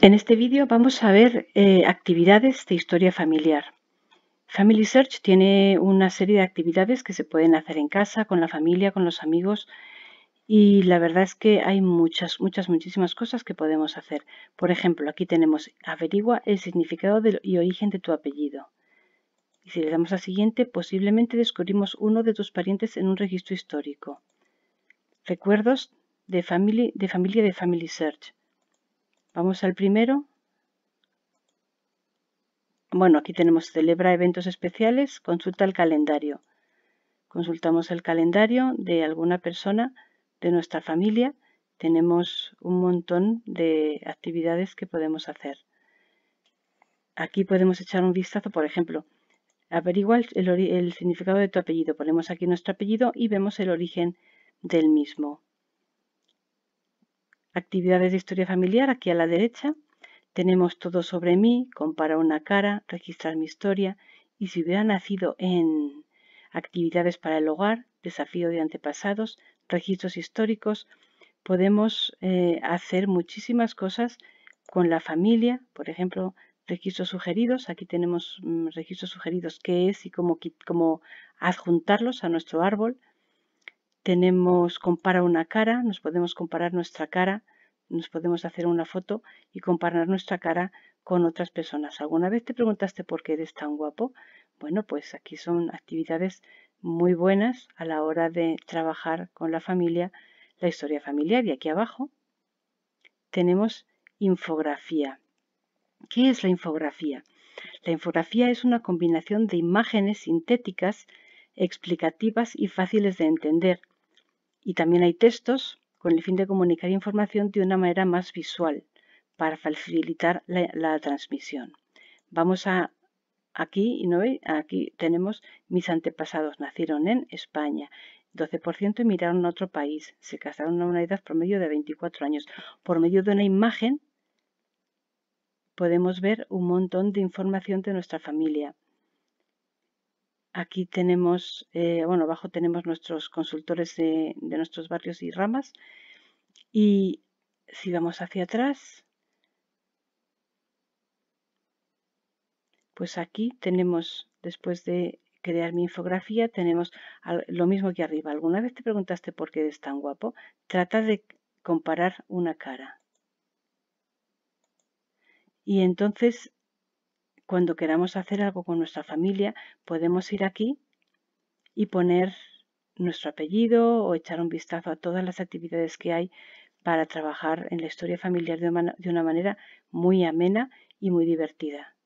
En este vídeo vamos a ver eh, actividades de historia familiar. Family Search tiene una serie de actividades que se pueden hacer en casa, con la familia, con los amigos y la verdad es que hay muchas, muchas, muchísimas cosas que podemos hacer. Por ejemplo, aquí tenemos averigua el significado y origen de tu apellido. Y si le damos a siguiente, posiblemente descubrimos uno de tus parientes en un registro histórico. Recuerdos de, de familia de Family Search. Vamos al primero. Bueno, aquí tenemos celebra eventos especiales, consulta el calendario. Consultamos el calendario de alguna persona de nuestra familia. Tenemos un montón de actividades que podemos hacer. Aquí podemos echar un vistazo, por ejemplo, averiguar el, el significado de tu apellido. Ponemos aquí nuestro apellido y vemos el origen del mismo. Actividades de historia familiar, aquí a la derecha, tenemos todo sobre mí, compara una cara, registrar mi historia y si hubiera nacido en actividades para el hogar, desafío de antepasados, registros históricos, podemos eh, hacer muchísimas cosas con la familia, por ejemplo, registros sugeridos, aquí tenemos mm, registros sugeridos qué es y cómo adjuntarlos a nuestro árbol, tenemos compara una cara, nos podemos comparar nuestra cara, nos podemos hacer una foto y comparar nuestra cara con otras personas. ¿Alguna vez te preguntaste por qué eres tan guapo? Bueno, pues aquí son actividades muy buenas a la hora de trabajar con la familia la historia familiar. Y aquí abajo tenemos infografía. ¿Qué es la infografía? La infografía es una combinación de imágenes sintéticas, explicativas y fáciles de entender y también hay textos con el fin de comunicar información de una manera más visual para facilitar la, transmisión. Vamos a aquí, y ¿no veis? aquí tenemos mis antepasados nacieron en España. 12% emigraron a otro país, se casaron a una edad promedio de 24 años. Por medio de una imagen podemos ver un montón de información de nuestra familia. Aquí tenemos, eh, bueno, abajo tenemos nuestros consultores de, de nuestros barrios y ramas. Y si vamos hacia atrás, pues aquí tenemos, después de crear mi infografía, tenemos lo mismo que arriba. ¿Alguna vez te preguntaste por qué es tan guapo? Trata de comparar una cara. Y entonces cuando queramos hacer algo con nuestra familia, podemos ir aquí y poner nuestro apellido o echar un vistazo a todas las actividades que hay para trabajar en la historia familiar de una manera muy amena y muy divertida.